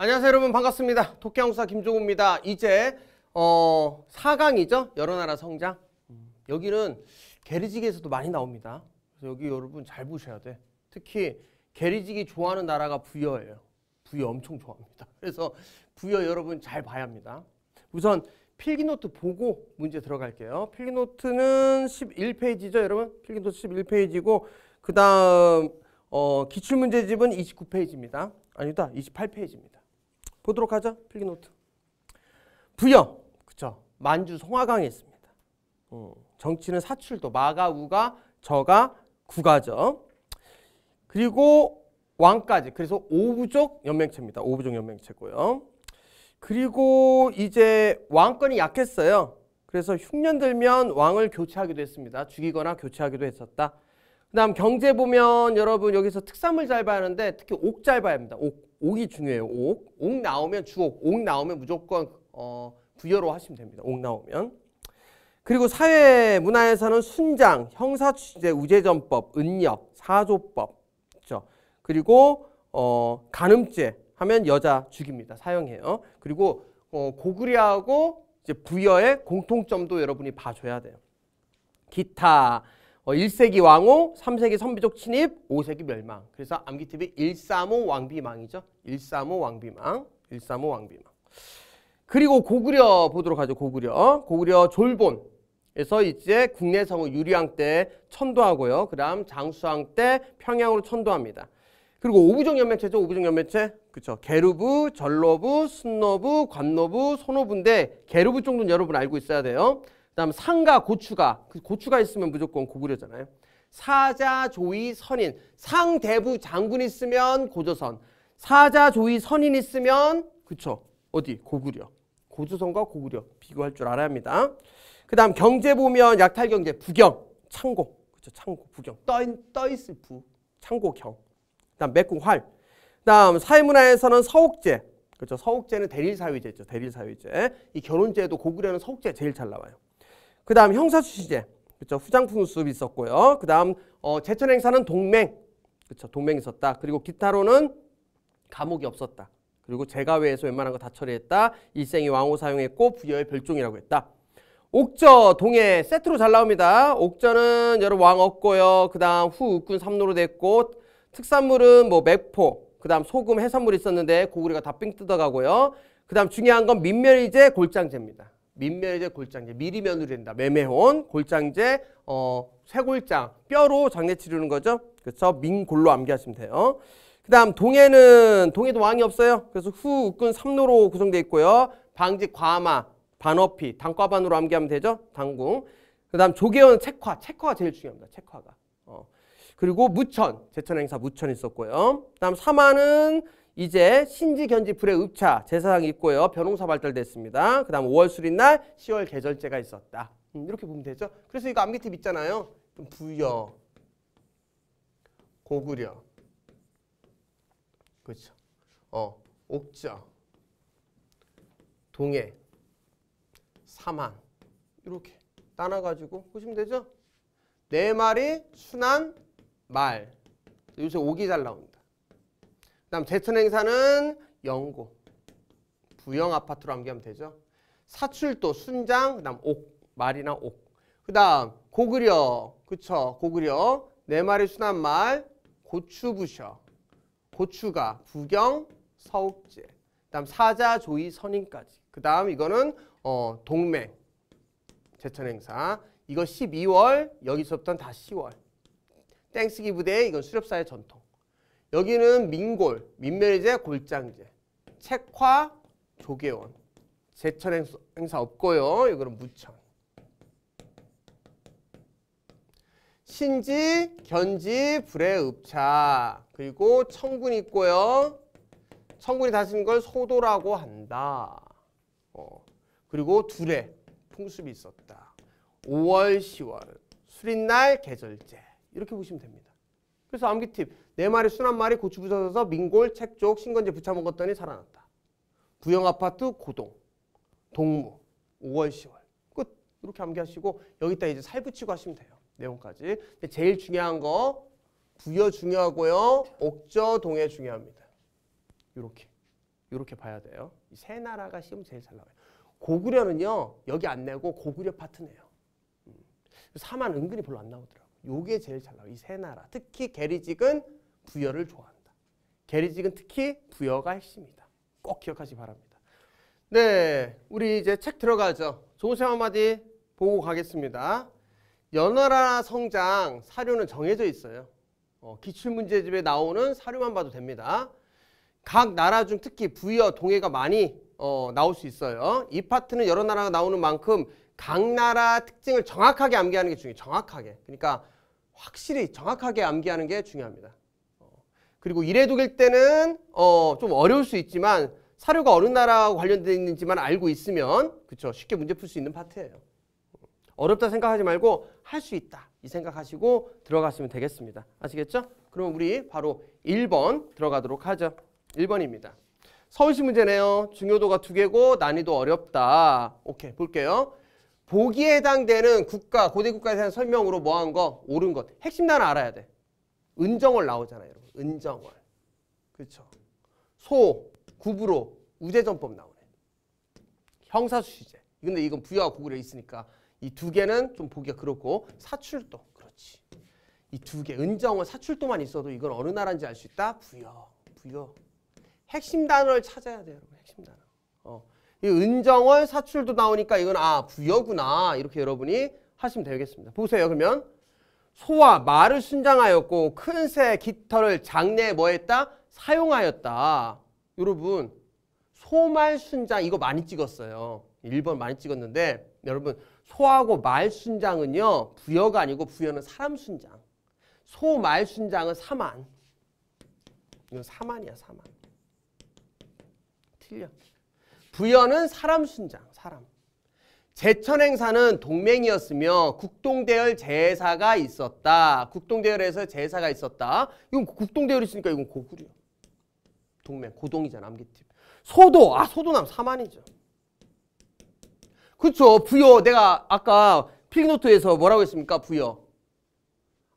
안녕하세요 여러분 반갑습니다. 토끼항사 김종우입니다. 이제 어 4강이죠. 여러 나라 성장. 여기는 게리지기에서도 많이 나옵니다. 그래서 여기 여러분 잘 보셔야 돼. 특히 게리지기 좋아하는 나라가 부여예요. 부여 엄청 좋아합니다. 그래서 부여 여러분 잘 봐야 합니다. 우선 필기노트 보고 문제 들어갈게요. 필기노트는 11페이지죠 여러분. 필기노트 11페이지고 그 다음 어, 기출문제집은 29페이지입니다. 아니다 28페이지입니다. 보도록 하죠. 필기노트. 부영. 그쵸. 만주 송화강에 있습니다. 음, 정치는 사출도 마가 우가 저가 구가죠. 그리고 왕까지 그래서 오부족 연맹체입니다. 오부족 연맹체고요. 그리고 이제 왕권이 약했어요. 그래서 흉년 들면 왕을 교체하기도 했습니다. 죽이거나 교체하기도 했었다. 그 다음 경제 보면 여러분 여기서 특산물 잘 봐야 하는데 특히 옥 잘 봐야 합니다. 옥, 옥이 중요해요. 옥. 옥 나오면 주옥. 옥 나오면 무조건 어, 부여로 하시면 됩니다. 옥 나오면. 그리고 사회 문화에서는 순장, 형사 취재, 우재전법, 은역, 사조법. 그렇죠? 그리고 어, 간음죄 하면 여자 죽입니다. 사형해요. 그리고 어, 고구려하고 이제 부여의 공통점도 여러분이 봐줘야 돼요. 기타, 1세기 어, 왕후 3세기 선비족 침입, 5세기 멸망. 그래서 암기팁이 135 왕비망이죠. 135 왕비망. 135 왕비망. 그리고 고구려 보도록 하죠. 고구려. 고구려 졸본. 그래서 이제 국내 성우 유리왕 때 천도하고요. 그다음 장수왕 때 평양으로 천도합니다. 그리고 오부족 연맹체죠. 오부족 연맹체. 그쵸 게르부, 전로부, 순노부, 관노부, 손노부인데 게르부 정도는 여러분 알고 있어야 돼요. 그 다음 상가 고추가 그 고추가 있으면 무조건 고구려잖아요. 사자 조이 선인 상대부 장군 있으면 고조선 사자 조이 선인 있으면 그쵸 어디 고구려 고조선과 고구려 비교할 줄 알아야 합니다. 그 다음 경제 보면 약탈 경제 부경 창고 그쵸 창고 부경 떠, 떠 있을 부 창고 경그 다음 맥궁활 그 다음 사회문화에서는 서옥제 그렇죠. 서옥제는 대릴사회제죠대릴사회제이 결혼제도 고구려는 서옥제 제일 잘 나와요. 그 다음 형사수시제. 그렇죠. 후장품 수업이 있었고요. 그 다음 어, 제천 행사는 동맹. 그렇죠. 동맹이 있었다. 그리고 기타로는 감옥이 없었다. 그리고 제가외에서 웬만한 거 다 처리했다. 일생이 왕호 사용했고 부여의 별종이라고 했다. 옥저 동해 세트로 잘 나옵니다. 옥저는 여러 왕 없고요. 그 다음 후 육군 삼로로 됐고 특산물은 뭐 맥포 그 다음 소금 해산물이 있었는데 고구려가 다 삥 뜯어가고요. 그 다음 중요한 건 민멸이제 골장제입니다. 민멸제 골장제, 미리 면으로 된다. 매매혼, 골장제, 어, 쇠골장, 뼈로 장례 치르는 거죠. 그래서 민골로 암기하시면 돼요. 그 다음 동해는 동해도 왕이 없어요. 그래서 후, 우끈삼로로 구성되어 있고요. 방지 과마, 반어피, 단과반으로 암기하면 되죠. 당궁. 그 다음 조계현, 원 책화. 책화가 제일 중요합니다. 책화가. 어. 그리고 무천, 제천 행사 무천 있었고요. 그 다음 사마는 이제 신지 견지 불의 읍차 제사상이 있고요. 변홍사 발달됐습니다. 그 다음 5월 수리날 10월 계절제가 있었다. 음, 이렇게 보면 되죠. 그래서 이거 암기팁 있잖아요. 좀 부여, 고구려, 그렇죠. 어, 옥자, 동해, 사만 이렇게 따놔가지고 보시면 되죠. 네 마리 순한 말. 요새 오기 잘 나온다. 그 다음 제천 행사는 영고. 부영 아파트로 암기하면 되죠. 사출도, 순장, 그 다음 옥, 말이나 옥. 그 다음 고구려, 그쵸, 고구려. 네 마리 순한 말, 고추부셔. 고추가, 부경, 서욱제. 그 다음 사자, 조이, 선인까지. 그 다음 이거는 어, 동맹, 제천 행사. 이거 12월, 여기서부터는 다 10월. 땡스기부대, 이건 수렵사의 전통. 여기는 민골, 민매제, 골장제, 책화, 조계원. 제천 행사, 없고요. 이거는 무천. 신지, 견지, 불의 읍차. 그리고 청군이 있고요. 청군이 다스걸 소도라고 한다. 어. 그리고 둘의 풍습이 있었다. 5월, 10월, 수린날, 계절제. 이렇게 보시면 됩니다. 그래서 암기팁 네 마리 순한 말이 고추 부셔서 민골, 책 쪽, 신건지 붙여 먹었더니 살아났다. 부영 아파트, 고동, 동무, 5월, 10월. 끝. 이렇게 암기하시고 여기다 이제 살 붙이고 하시면 돼요. 내용까지. 근데 제일 중요한 거 부여 중요하고요. 옥저 동해 중요합니다. 이렇게. 이렇게 봐야 돼요. 이 세 나라가 시험 제일 잘 나와요. 고구려는요. 여기 안 내고 고구려 파트네요. 음. 사만 은근히 별로 안 나오더라고요. 게 제일 잘나와이 세 나라. 특히 게리직은 부여를 좋아한다. 게리직은 특히 부여가 핵심이다. 꼭 기억하시 바랍니다. 네, 우리 이제 책 들어가죠. 조은쌤 한마디 보고 가겠습니다. 연어라 성장 사료는 정해져 있어요. 어, 기출문제집에 나오는 사료만 봐도 됩니다. 각 나라 중 특히 부여, 동해가 많이 어, 나올 수 있어요. 이 파트는 여러 나라가 나오는 만큼 각 나라 특징을 정확하게 암기하는 게 중요해요. 정확하게. 그러니까 확실히 정확하게 암기하는 게 중요합니다. 그리고 이래독일 때는 어, 좀 어려울 수 있지만 사료가 어느 나라와 관련되어 있는지만 알고 있으면 그쵸 쉽게 문제 풀 수 있는 파트예요. 어렵다 생각하지 말고 할 수 있다 이 생각하시고 들어갔으면 되겠습니다. 아시겠죠? 그럼 우리 바로 1번 들어가도록 하죠. 1번입니다. 서울시 문제네요. 중요도가 두 개고 난이도 어렵다. 오케이 볼게요. 보기에 해당되는 국가, 고대 국가에 대한 설명으로 뭐 한 거? 옳은 것. 핵심 단어 알아야 돼. 은정을 나오잖아요. 여러분. 은정월. 그렇죠. 소, 구부로, 우대전법 나오네. 형사수시제. 근데 이건 부여와 구구려 있으니까 이 두 개는 좀 보기가 그렇고 사출도. 그렇지. 이 두 개. 은정월, 사출도만 있어도 이건 어느 나라인지 알 수 있다. 부여. 부여. 핵심 단어를 찾아야 돼요. 여러분. 핵심 단어. 어. 이 은정월 사출도 나오니까 이건 아 부여구나 이렇게 여러분이 하시면 되겠습니다. 보세요 그러면 소와 말을 순장하였고 큰새 깃털을 장래에 뭐했다? 사용하였다. 여러분 소말 순장 이거 많이 찍었어요. 1번 많이 찍었는데 여러분 소하고 말 순장은요 부여가 아니고 부여는 사람 순장. 소 말 순장은 사만. 이건 사만이야 사만. 틀려. 부여는 사람 순장 사람. 제천 행사는 동맹이었으며 국동대열 제사가 있었다. 국동대열에서 제사가 있었다. 이건 국동대열이 있으니까 이건 고구려. 동맹 고동이잖아 남기팀. 소도 아 소도남 사만이죠. 그렇 부여 내가 아까 필노트에서 뭐라고 했습니까 부여.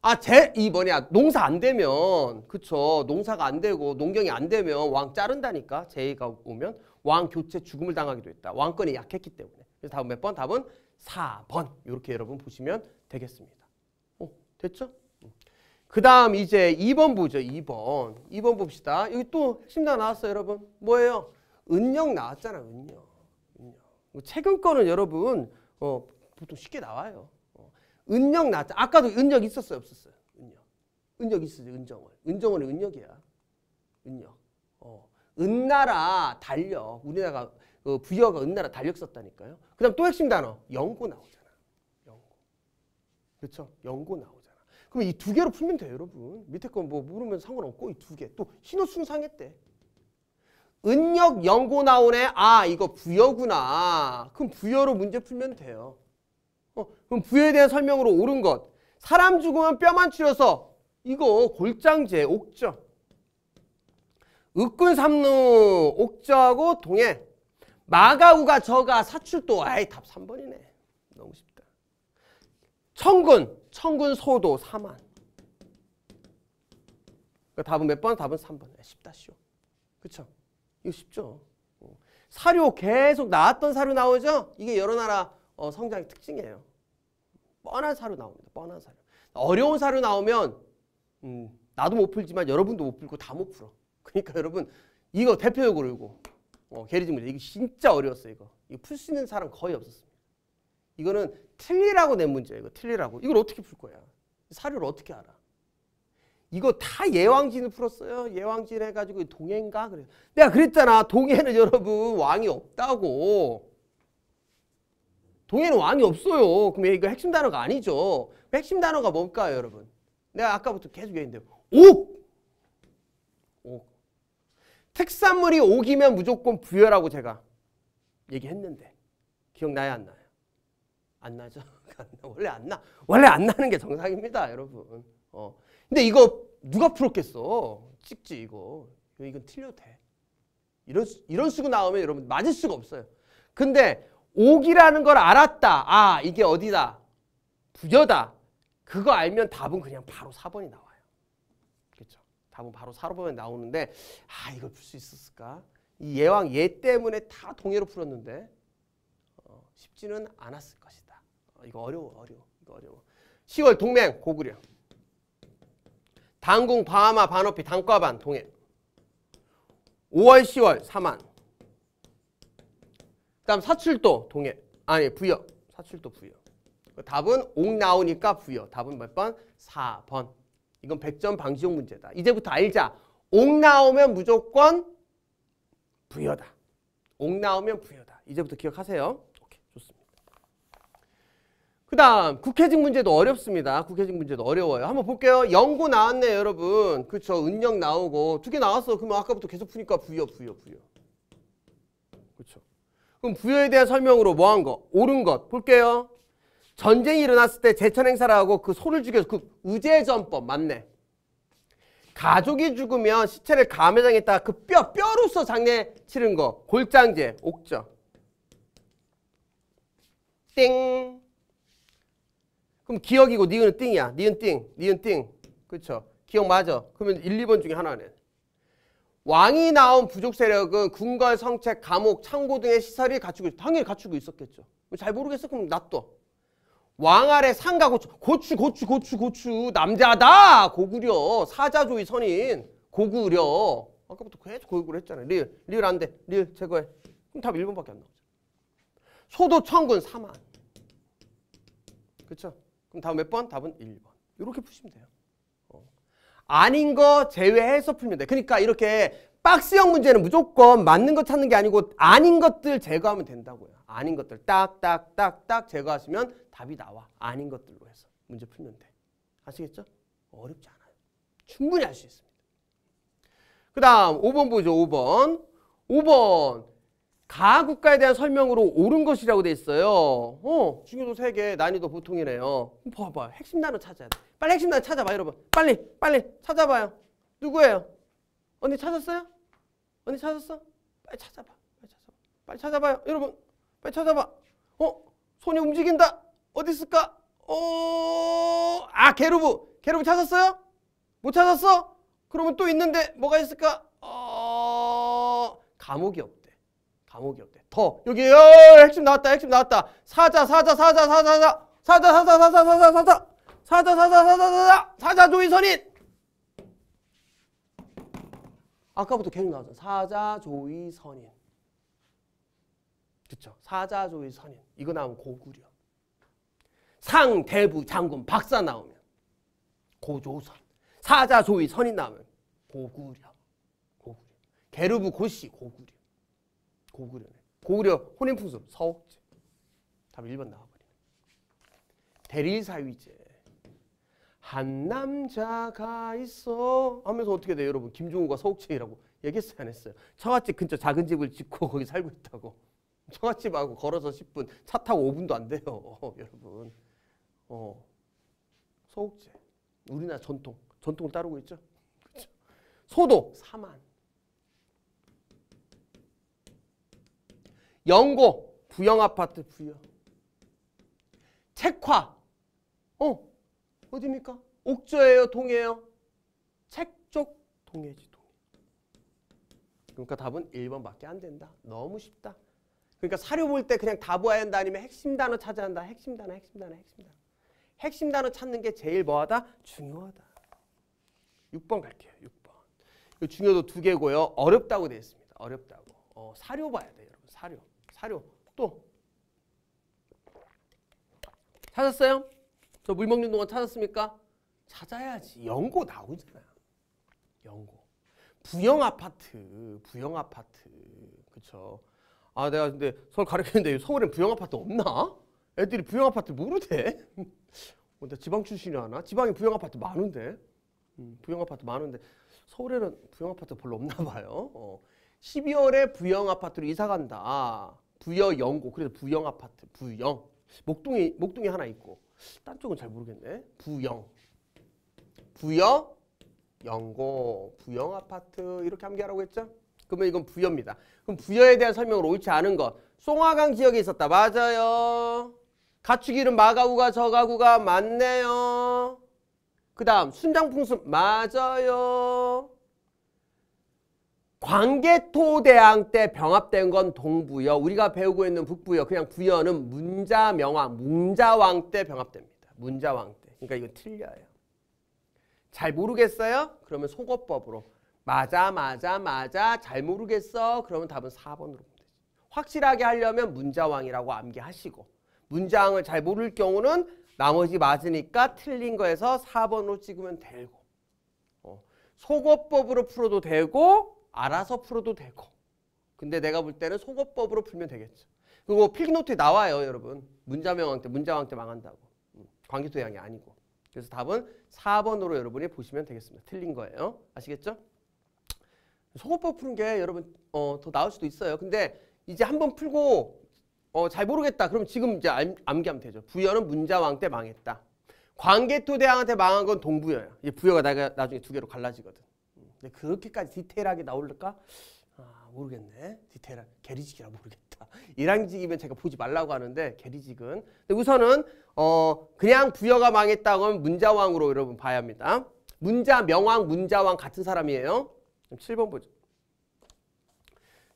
아, 제, 이 뭐냐, 농사 안 되면, 그쵸. 농사가 안 되고, 농경이 안 되면 왕 자른다니까. 제의가 오면. 왕 교체 죽음을 당하기도 했다. 왕권이 약했기 때문에. 그래서 답은 몇 번? 답은 4번. 이렇게 여러분 보시면 되겠습니다. 어, 됐죠? 음. 그 다음 이제 2번 보죠. 2번. 2번 봅시다. 여기 또 핵심단 나왔어요. 여러분. 뭐예요? 은영 나왔잖아. 은영. 은영. 뭐 최근 거는 여러분 어, 보통 쉽게 나와요. 어. 은영 나왔죠. 아까도 은영 있었어요? 없었어요? 은영. 은역 있었죠. 은정원. 은정원 은역이야. 은역. 은나라 달력 우리나라가 그 부여가 은나라 달력 썼다니까요. 그 다음 또 핵심 단어 영고 나오잖아. 영고. 그렇죠? 영고 나오잖아. 그럼 이 두 개로 풀면 돼요 여러분. 밑에 거뭐 모르면 상관없고 이 두 개. 또 신호순상했대. 은역 영고 나오네. 아 이거 부여구나. 그럼 부여로 문제 풀면 돼요. 어, 그럼 부여에 대한 설명으로 옳은 것. 사람 죽으면 뼈만 추려서 이거 골장제 옥정. 읍군 삼루 옥저하고 동해 마가우가 저가 사출도 아이 답 3번이네 너무 쉽다 청군 청군 소도 사만 그 그러니까 답은 몇 번? 답은 3번 쉽다 쉬워 그쵸? 이거 쉽죠 어. 사료 계속 나왔던 사료 나오죠? 이게 여러 나라 어, 성장의 특징이에요 뻔한 사료 나옵니다 뻔한 사료 어려운 사료 나오면 음, 나도 못 풀지만 여러분도 못 풀고 다 못 풀어 그러니까 여러분 이거 대표적으로 이거 어, 게리지 문제 이거 진짜 어려웠어요 이거 이거 풀 수 있는 사람 거의 없었습니다. 이거는 틀리라고 낸 문제예요. 이거 틀리라고 이걸 어떻게 풀 거야? 사료를 어떻게 알아? 이거 다 예왕진을 풀었어요. 예왕진 해가지고 동해인가 그래. 내가 그랬잖아. 동해는 여러분 왕이 없다고. 동해는 왕이 없어요. 그럼 이거 핵심 단어가 아니죠. 그 핵심 단어가 뭘까요, 여러분? 내가 아까부터 계속 얘기했는데, 오! 특산물이 오기면 무조건 부여라고 제가 얘기했는데 기억나요 안 나요? 안 나죠? 원래 안 나. 원래 안 나는 게 정상입니다, 여러분. 어. 근데 이거 누가 풀었겠어? 찍지 이거. 이건 틀려도 돼. 이런 이런 수고 나오면 여러분 맞을 수가 없어요. 근데 오기라는걸 알았다. 아, 이게 어디다. 부여다. 그거 알면 답은 그냥 바로 4번이 나와요. 답은 바로 사로보면 나오는데 아 이걸 풀 수 있었을까? 이 예왕 예 때문에 다 동해로 풀었는데 어, 쉽지는 않았을 것이다. 어, 이거 어려워 어려워 이거 어려워. 10월 동맹 고구려 당궁 바하마 반어피 단과반 동해 5월 10월 사만 그 다음 사출도 동해 아니 부여 사출도 부여 그 답은 옥 나오니까 부여 답은 몇 번? 4번 이건 백점 방지용 문제다. 이제부터 알자. 옥 나오면 무조건 부여다. 옥 나오면 부여다. 이제부터 기억하세요. 오케이, 좋습니다. 그 다음 국회직 문제도 어렵습니다. 국회직 문제도 어려워요. 한번 볼게요. 영고 나왔네 여러분. 그렇죠. 은영 나오고 두 개 나왔어. 그러면 아까부터 계속 푸니까 부여 부여 부여. 그렇죠. 그럼 부여에 대한 설명으로 뭐 한 거? 옳은 것. 볼게요. 전쟁이 일어났을 때 제천 행사라고 그 소를 죽여서 그 우제전법 맞네. 가족이 죽으면 시체를 가매장에다그 뼈, 뼈로서 장례 치른 거. 골장제, 옥저. 띵. 그럼 기억이고 니은 은 띵이야. 니은 띵, 니은 띵. 그쵸 기억 맞아. 그러면 1, 2번 중에 하나네. 왕이 나온 부족 세력은 군궐 성책, 감옥, 창고 등의 시설이 갖추고 있, 당연히 갖추고 있었겠죠. 잘 모르겠어? 그럼 놔둬. 왕아래 상가고추 고추 고추 고추 고추 남자다 고구려 사자조이 선인 고구려 아까부터 계속 고구려 했잖아요 리을 리을 안돼 리을 제거해 그럼 답 1번밖에 안 나오죠 소도 천군 사만그쵸 그럼 다음 몇 번? 답은 1번 이렇게 푸시면 돼요 어. 아닌 거 제외해서 풀면 돼 그러니까 이렇게 박스형 문제는 무조건 맞는 거 찾는 게 아니고 아닌 것들 제거하면 된다고요 아닌 것들 딱 딱 딱 딱 제거하시면 답이 나와. 아닌 것들로 해서 문제 풀면 돼. 아시겠죠? 어렵지 않아요. 충분히 할수 있습니다. 그 다음 5번 보죠. 5번. 5번. 가국가에 대한 설명으로 옳은 것이라고 돼 있어요. 어, 중요도 3개, 난이도 보통이네요. 봐봐, 핵심 단어 찾아야 돼. 빨리 핵심 단어 찾아봐, 여러분. 빨리, 빨리 찾아봐요. 누구예요? 언니 찾았어요? 언니 찾았어? 빨리 찾아봐, 빨리 찾아봐. 빨리 찾아봐요, 여러분. 빼쳐잡아 어? 손이 움직인다. 어디 있을까? 어? 아, 게르브. 게르브 찾았어요? 못 찾았어? 그러면 또 있는데 뭐가 있을까? 어? 감옥이 없대. 감옥이 없대. 더. 여기 어, 핵심 나왔다. 핵심 나왔다. 사자, 사자, 사자, 사자, 사자. 사자, 사자, 사자, 사자, 사자. 사자, 사자, 사자, 사자. 사자 조이선인. 아까부터 계속 나왔죠. 사자, 조이, 선인. 그쵸? 사자조의 선인. 이거 나오면 고구려. 상, 대부, 장군, 박사 나오면 고조선. 사자조의 선인 나오면 고구려. 고구려. 게르부 고시 고구려. 고구려네. 고구려 혼인풍습 서옥제. 답 1번 나와버리네. 대리사위제. 한 남자가 있어 하면서 어떻게 돼요 여러분 김종우가 서옥채이라고 얘기했어요 안 했어요 처갓집 근처 작은 집을 짓고 거기 살고 있다고 처갓집하고 걸어서 10분, 차 타고 5분도 안 돼요. 어, 여러분. 어, 소국제. 우리나라 전통. 전통 따르고 있죠? 그렇죠? 소도 4만. 영고, 부영아파트 부여. 책화. 어, 어디니까 옥저예요, 동해요? 책쪽 동해지, 동해. 그러니까 답은 1번밖에 안 된다. 너무 쉽다. 그러니까 사료 볼 때 그냥 다 보아야 한다 아니면 핵심 단어 찾아야 한다. 핵심 단어, 핵심 단어, 핵심 단어. 핵심 단어 찾는 게 제일 뭐하다? 중요하다. 6번 갈게요. 6번. 이 중요도 두 개고요. 어렵다고 되어 있습니다. 어렵다고. 어, 사료 봐야 돼요. 여러분. 사료. 사료. 또. 찾았어요? 저물 먹는 동안 찾았습니까? 찾아야지. 연고 나오잖아요. 연고. 부영 아파트. 부영 아파트. 그렇죠. 아 내가 근데 서울 가르치는데 서울엔 부영 아파트 없나? 애들이 부영 아파트 모르대. 어, 나 지방 출신이 하나? 지방에 부영 아파트 많은데. 음, 부영 아파트 많은데 서울에는 부영 아파트 별로 없나 봐요. 어. 12월에 부영 아파트로 이사 간다. 부여 영고. 그래서 부영 아파트. 부영. 목동이 목동이 하나 있고. 딴 쪽은 잘 모르겠네. 부영. 부여 영고. 부영 아파트 이렇게 함께하라고 했죠? 그러면 이건 부여입니다. 그럼 부여에 대한 설명을 옳지 않은 것. 송화강 지역에 있었다. 맞아요. 가축이름 마가구가 저가구가 맞네요. 그 다음 순장풍수 맞아요. 광개토대왕 때 병합된 건 동부여. 우리가 배우고 있는 북부여. 그냥 부여는 문자명왕, 문자왕 때 병합됩니다. 문자왕 때. 그러니까 이건 틀려요. 잘 모르겠어요? 그러면 속어법으로 맞아 맞아 맞아 잘 모르겠어 그러면 답은 4번으로 보면 되지 확실하게 하려면 문자왕이라고 암기하시고 문장을 잘 모를 경우는 나머지 맞으니까 틀린 거에서 4번으로 찍으면 되고 어, 속어법으로 풀어도 되고 알아서 풀어도 되고 근데 내가 볼 때는 속어법으로 풀면 되겠죠. 그리고 뭐 필기노트에 나와요 여러분. 문자명왕 때 문자왕 때 망한다고. 음, 광기토양이 아니고. 그래서 답은 4번으로 여러분이 보시면 되겠습니다. 틀린 거예요. 아시겠죠? 속어법 푸는 게 여러분 어, 더 나을 수도 있어요. 근데 이제 한 번 풀고 어, 잘 모르겠다. 그럼 지금 이제 암, 암기하면 되죠. 부여는 문자왕 때 망했다. 광개토 대왕한테 망한 건 동부여야. 이 부여가 나, 중에두 개로 갈라지거든. 음, 근데 그렇게까지 디테일하게 나올까? 아, 모르겠네. 디테일한 게리직이라 모르겠다. 일항직이면 제가 보지 말라고 하는데 게리직은. 근데 우선은 어, 그냥 부여가 망했다 하면 문자왕으로 여러분 봐야 합니다. 문자, 명왕, 문자왕 같은 사람이에요. 그럼 7번 보죠.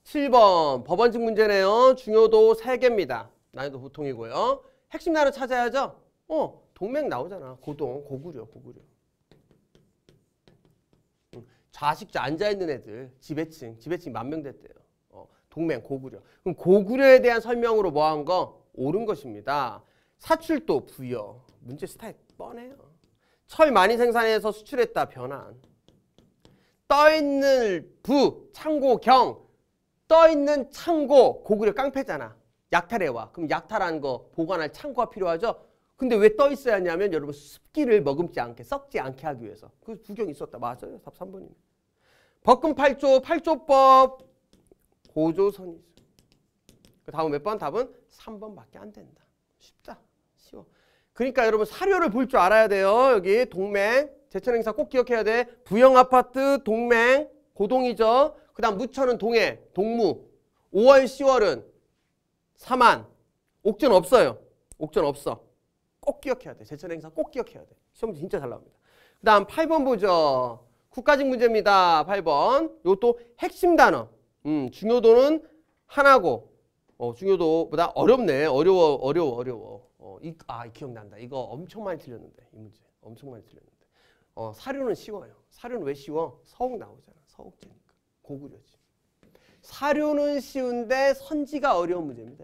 7번 법원직 문제네요. 중요도 3개입니다. 난이도 보통이고요. 핵심 단어 찾아야죠. 어, 동맥 나오잖아. 고동, 고구려, 고구려. 좌식자 앉아있는 애들, 지배층, 지배층 만명 됐대요. 어, 동맹, 고구려. 그럼 고구려에 대한 설명으로 뭐한 거? 옳은 것입니다. 사출도 부여. 문제 스타일 뻔해요. 철 많이 생산해서 수출했다, 변환. 떠있는 부, 창고경, 떠있는 창고, 고구려 깡패잖아. 약탈해와. 그럼 약탈한 거 보관할 창고가 필요하죠? 근데 왜 떠 있어야 하냐면 여러분 습기를 머금지 않게, 썩지 않게 하기 위해서. 그 구경 이 있었다. 맞아요. 답 3번입니다. 법금 8조, 8조법 고조선이 있그 다음 몇 번 답은 3번밖에 안 된다. 쉽다. 쉬워. 그러니까 여러분 사료를 볼 줄 알아야 돼요. 여기 동맹. 제천 행사 꼭 기억해야 돼. 부영 아파트 동맹 고동이죠. 그 다음 무천은 동해 동무 5월 10월은 사만 옥전 없어요. 옥전 없어. 꼭 기억해야 돼. 제천 행사 꼭 기억해야 돼. 시험지 진짜 잘 나옵니다. 그 다음 8번 보죠. 국가직 문제입니다. 8번. 요것도 핵심 단어. 음, 중요도는 하나고 어, 중요도보다 어렵네. 어려워, 어려워, 어려워. 어, 이, 아, 기억난다. 이거 엄청 많이 틀렸는데, 이 문제. 엄청 많이 틀렸는데. 어, 사료는 쉬워요. 사료는 왜 쉬워? 서옥 나오잖아. 서옥제니까. 고구려지. 사료는 쉬운데 선지가 어려운 문제입니다.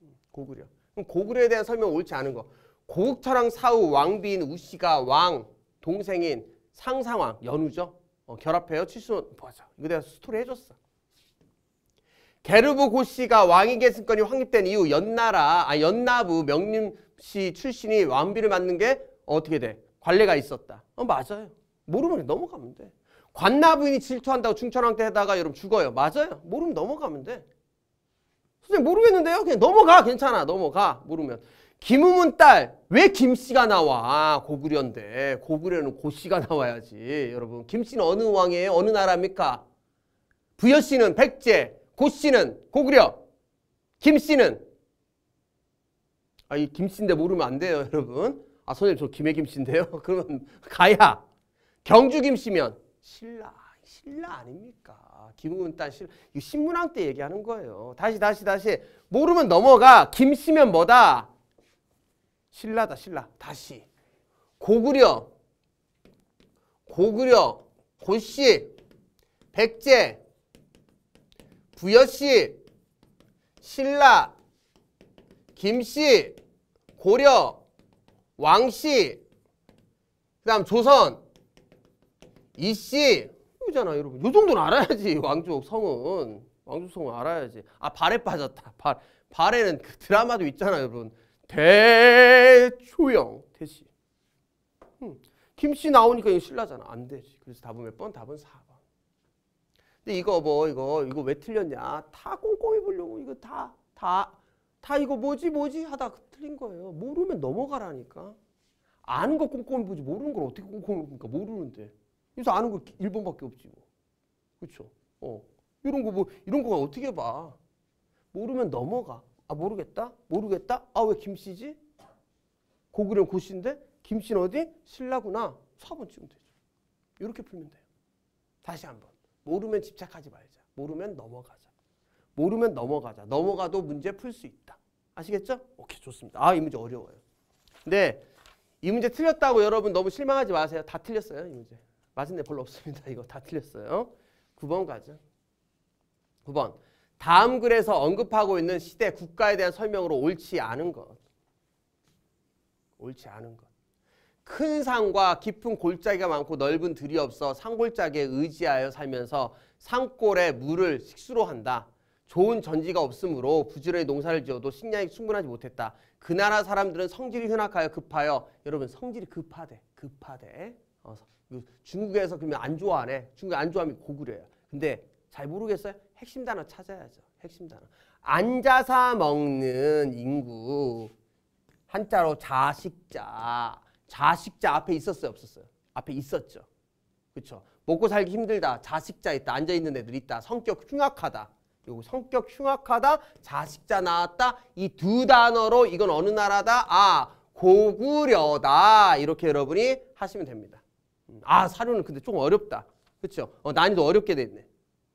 이거. 고구려. 그럼 고구려에 대한 설명 옳지 않은 거. 고국터랑 사우, 왕비인 우씨가 왕, 동생인 상상왕, 연우죠. 어, 결합해요. 칠순원 맞아. 이거 내가 스토리 해줬어. 게르부 고씨가 왕위 계승권이 확립된 이후 연나라, 아 연나부 명림씨 출신이 왕비를 맡는 게 어떻게 돼? 관례가 있었다. 어, 맞아요. 모르면 넘어가면 돼. 관나부인이 질투한다고 중천황 때 하다가 여러분 죽어요. 맞아요. 모르면 넘어가면 돼. 선생님 모르겠는데요. 그냥 넘어가. 괜찮아. 넘어가. 모르면. 김우문 딸. 왜 김씨가 나와? 아, 고구려인데. 고구려는 고씨가 나와야지. 여러분 김씨는 어느 왕이에요? 어느 나라입니까? 부여씨는 백제. 고씨는 고구려. 김씨는 아이 김씨인데 모르면 안 돼요. 여러분. 아 선생님 저 김해김 씨인데요. 그러면 가야 경주 김 씨면 신라 신라 아닙니까? 김은 딴 신. 이 신문왕 때 얘기하는 거예요. 다시 다시 다시 모르면 넘어가. 김 씨면 뭐다? 신라다 신라. 다시 고구려 고구려 고씨 백제 부여씨 신라 김씨 고려 왕씨 그 다음 조선 이씨 이잖아 여러분 요 정도는 알아야지 왕족 성은 왕족 성은 알아야지 아 발에 빠졌다 발 발에는 그 드라마도 있잖아 여러분 대초영 대시 음. 김씨 나오니까 이거 신라잖아 안 되지 그래서 답은 몇 번? 답은 4번 근데 이거 뭐 이거 이거 왜 틀렸냐 다 꼼꼼히 보려고 이거 다다 다 이거 뭐지 뭐지 하다 틀린 거예요. 모르면 넘어가라니까. 아는 거 꼼꼼히 보지 모르는 걸 어떻게 꼼꼼히 봅니까? 모르는데. 그래서 아는 거 1번밖에 없지 뭐. 그렇죠? 어. 이런 거 뭐 이런 거 어떻게 봐. 모르면 넘어가. 아 모르겠다. 모르겠다. 아 왜 김씨지? 고구려 고씨인데 김씨는 어디? 신라구나. 4번 찍으면 되죠. 이렇게 풀면 돼요. 다시 한번. 모르면 집착하지 말자. 모르면 넘어가자. 모르면 넘어가자. 넘어가도 문제 풀 수 있다. 아시겠죠? 오케이 좋습니다. 아 이 문제 어려워요. 근데 이 문제 틀렸다고 여러분 너무 실망하지 마세요. 다 틀렸어요 이 문제. 맞은 데 별로 없습니다. 이거 다 틀렸어요. 9번 가죠. 9번. 다음 글에서 언급하고 있는 시대 국가에 대한 설명으로 옳지 않은 것. 옳지 않은 것. 큰 상과 깊은 골짜기가 많고 넓은 들이 없어 상골짜기에 의지하여 살면서 상골에 물을 식수로 한다. 좋은 전지가 없으므로 부지런히 농사를 지어도 식량이 충분하지 못했다. 그 나라 사람들은 성질이 흉악하여 급하여 여러분 성질이 급하대 급하대 어, 그 중국에서 그러면 안 좋아하네 중국 안 좋아하면 고구려야 근데 잘 모르겠어요? 핵심 단어 찾아야죠. 핵심 단어 앉아서 먹는 인구 한자로 자식자 자식자 앞에 있었어요 없었어요? 앞에 있었죠. 그렇죠? 먹고 살기 힘들다 자식자 있다 앉아 있는 애들 있다 성격 흉악하다 그리고 성격 흉악하다, 자식자 낳았다 이 두 단어로 이건 어느 나라다? 아 고구려다 이렇게 여러분이 하시면 됩니다. 음, 아 사료는 근데 좀 어렵다. 그렇죠? 어, 난이도 어렵게 돼 있네.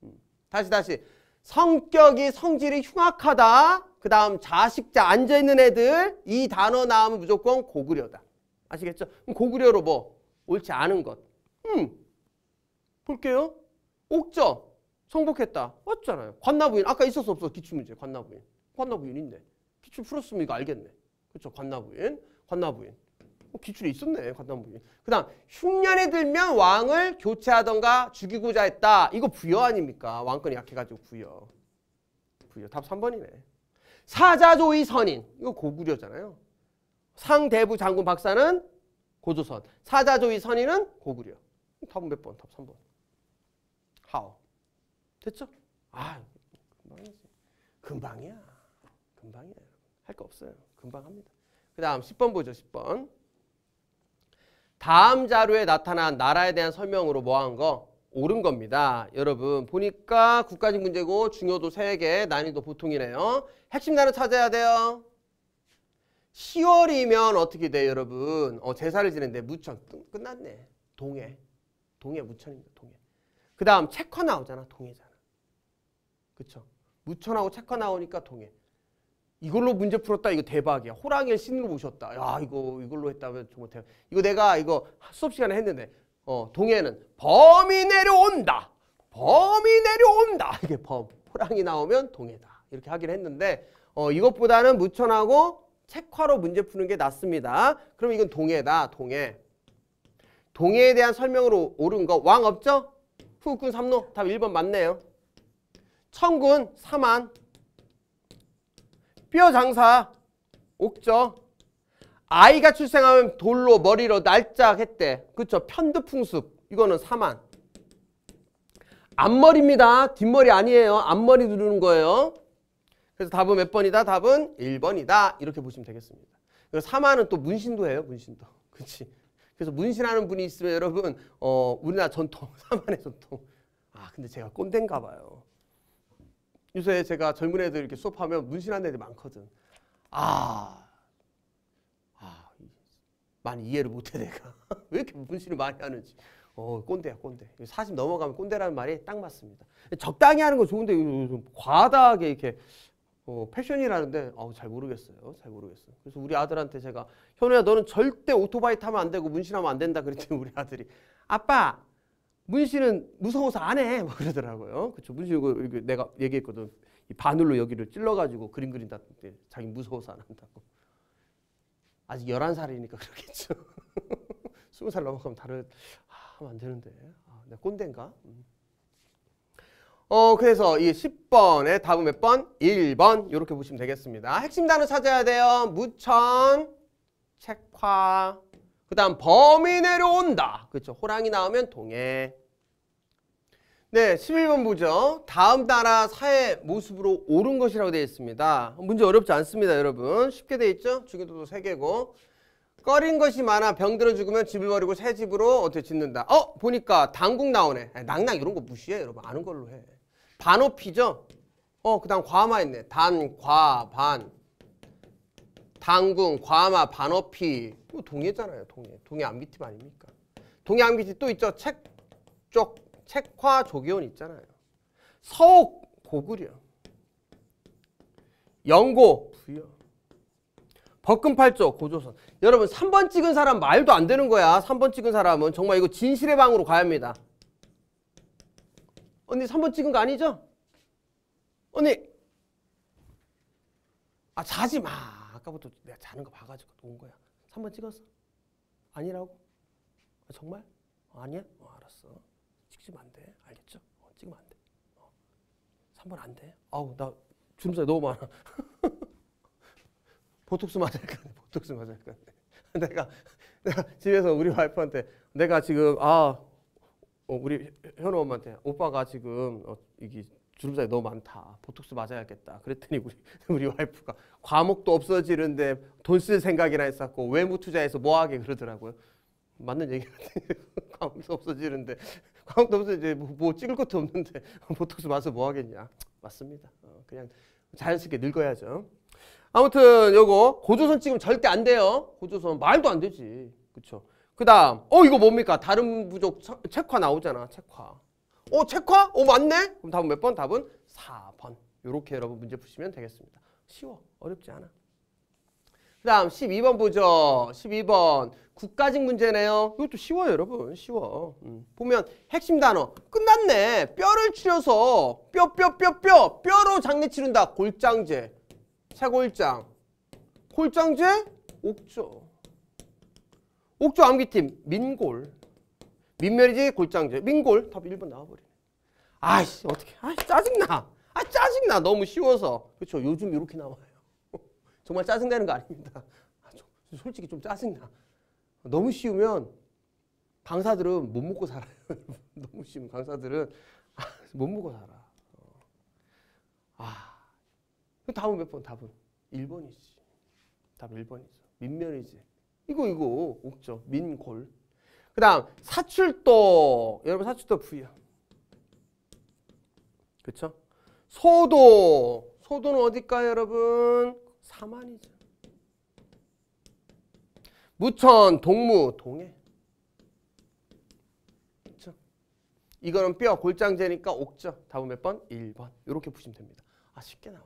음, 다시 다시 성격이 성질이 흉악하다. 그 다음 자식자 앉아있는 애들 이 단어 나오면 무조건 고구려다. 아시겠죠? 고구려로 뭐 옳지 않은 것. 음 볼게요. 옥저 성복했다 왔잖아요. 관나부인. 아까 있었어 없어 기출문제 관나부인. 관나부인 있네. 기출 풀었으면 이거 알겠네. 그렇죠. 관나부인. 관나부인. 뭐 기출이 있었네. 관나부인. 그 다음 흉년이 들면 왕을 교체하던가 죽이고자 했다. 이거 부여 아닙니까? 왕권이 약해가지고 부여. 부여. 답 3번이네. 사자조의 선인. 이거 고구려잖아요. 상대부 장군 박사는 고조선. 사자조의 선인은 고구려. 답은 몇 번? 답 3번. How? 됐죠? 아, 금방이지. 금방이야. 금방이야. 할 거 없어요. 금방 합니다. 그 다음 10번 보죠. 10번. 다음 자료에 나타난 나라에 대한 설명으로 뭐 한 거? 옳은 겁니다. 여러분 보니까 국가직 문제고 중요도 3개, 난이도 보통이네요. 핵심 단어 찾아야 돼요. 10월이면 어떻게 돼요 여러분? 어, 제사를 지는데 무천 끝났네. 동해. 동해 무천입니다. 동해. 그 다음 체커 나오잖아. 동해자. 그렇죠 무천하고 착화 나오니까 동해. 이걸로 문제 풀었다. 이거 대박이야. 호랑이를 신으로 모셨다. 야, 이거 이걸로 했다면 정말 대박. 이거 내가 이거 수업 시간에 했는데 어, 동해는 범이 내려온다. 범이 내려온다. 이게 범. 호랑이 나오면 동해다. 이렇게 하긴 했는데 어, 이것보다는 무천하고 책화로 문제 푸는 게 낫습니다. 그럼 이건 동해다. 동해. 동해에 대한 설명으로 옳은 거왕 없죠? 후군 삼노 답 1번 맞네요. 천군 사만뼈 장사 옥저 아이가 출생하면 돌로 머리로 날짜했대 그쵸 편두풍습 이거는 사만 앞머리입니다 뒷머리 아니에요 앞머리 누르는 거예요 그래서 답은 몇 번이다 답은 1번이다 이렇게 보시면 되겠습니다 그리고 4만은 또 문신도 해요 문신도 그치 그래서 문신하는 분이 있으면 여러분 어 우리나라 전통 사만의 전통 아 근데 제가 꼰대인가 봐요 요새 제가 젊은 애들 이렇게 수업하면 문신한 애들 많거든. 아, 아 많이 이해를 못해 내가. 왜 이렇게 문신을 많이 하는지. 어, 꼰대야, 꼰대. 40 넘어가면 꼰대라는 말이 딱 맞습니다. 적당히 하는 건 좋은데 좀 과다하게 이렇게 어, 패션이라는데 어, 잘 모르겠어요. 잘 모르겠어요. 그래서 우리 아들한테 제가 현우야 너는 절대 오토바이 타면 안 되고 문신하면 안 된다 그랬더니 우리 아들이 아빠 문 씨는 무서워서 안 해. 뭐 그러더라고요. 그쵸. 문 씨, 이거, 이거 내가 얘기했거든. 이 바늘로 여기를 찔러가지고 그림 그린다. 자기 무서워서 안 한다고. 아직 11살이니까 그러겠죠. 20살 넘어가면 다른, 아, 안 되는데. 아, 내가 꼰대인가? 음. 어, 그래서 이 10번의 답은 몇 번? 1번. 이렇게 보시면 되겠습니다. 핵심 단어 찾아야 돼요. 무천, 책화. 그 다음 범이 내려온다. 그렇죠. 호랑이 나오면 동해. 네, 11번 보죠. 다음 따라 사의 모습으로 옳은 것이라고 되어 있습니다. 문제 어렵지 않습니다, 여러분. 쉽게 되어 있죠? 주기도도 3개고. 꺼린 것이 많아 병들어 죽으면 집을 버리고 새 집으로 어떻게 짓는다. 어? 보니까 당국 나오네. 낭낭 아, 이런 거 무시해, 여러분. 아는 걸로 해. 반호피죠? 어, 그 다음 과마 있네. 단, 과, 반. 당군, 과마, 반어피 이거 동해잖아요 동해 동해 암기팁 아닙니까 동해 암기팁 또 있죠 책쪽 책화 조기원 있잖아요 서옥 고구려 영고 부여 법금팔조 고조선 여러분 3번 찍은 사람 말도 안 되는 거야 3번 찍은 사람은 정말 이거 진실의 방으로 가야 합니다 언니 3번 찍은 거 아니죠? 언니 아 자지 마 아까부터 내가 자는 거 봐가지고 온 거야. 3번 찍었어? 아니라고? 정말? 어, 아니야? 어, 알았어. 찍으면 안 돼. 알겠죠? 어, 찍으면 안 돼. 어. 3번 안 돼. 아우, 나 주름살이 너무 많아. 보톡스 맞을 건데, 보톡스 맞을 건데. 내가, 내가 집에서 우리 와이프한테 내가 지금, 아, 어, 우리 현우 엄마한테 오빠가 지금 어, 이게 주름살이 너무 많다. 보톡스 맞아야겠다. 그랬더니 우리, 우리 와이프가 과목도 없어지는데 돈 쓸 생각이나 했었고 외무 투자해서 뭐하게 그러더라고요. 맞는 얘기 같아요. 과목도 없어지는데 과목도 없어 이제 뭐, 뭐, 찍을 것도 없는데 보톡스 맞아서 뭐하겠냐. 맞습니다. 어, 그냥 자연스럽게 늙어야죠. 아무튼 요거 고조선 찍으면 절대 안 돼요. 고조선 말도 안 되지. 그쵸 그다음 어 이거 뭡니까? 다른 부족 체, 책화 나오잖아. 체화 어, 체화? 어, 맞네? 그럼 답은 몇 번? 답은 4번. 이렇게 여러분 문제 푸시면 되겠습니다. 쉬워. 어렵지 않아. 그 다음 12번 보죠. 12번 국가직 문제네요. 이것도 쉬워요 여러분. 쉬워. 음. 보면 핵심 단어 끝났네. 뼈를 치려서 뼈 뼈 뼈 뼈 뼈, 로 장례 치른다. 골장제. 채골장. 골장제 옥조. 옥조 암기팀 민골. 민멸이지 골장제. 민골 답 1번 나와버려. 아이씨 어떻게 아 짜증나 아 짜증나 너무 쉬워서 그렇죠 요즘 이렇게 나와요 정말 짜증내는 거 아닙니다 아, 저, 솔직히 좀 짜증나 너무 쉬우면 강사들은 못 먹고 살아요 너무 쉬우면 강사들은 아, 못 먹고 살아 어. 아 답은 몇번 답은 1번이지 답 1번이죠 민면이지 이거 이거 옥죠 민골 그 다음 사출도 여러분 사출도 부여 그렇죠? 소도. 소도는 어디일까요, 여러분? 사만이죠. 무천, 동무, 동해. 그렇 이거는 뼈, 골장제니까 옥죠. 답은 몇 번? 1번. 이렇게 푸시면 됩니다. 아, 쉽게 나와.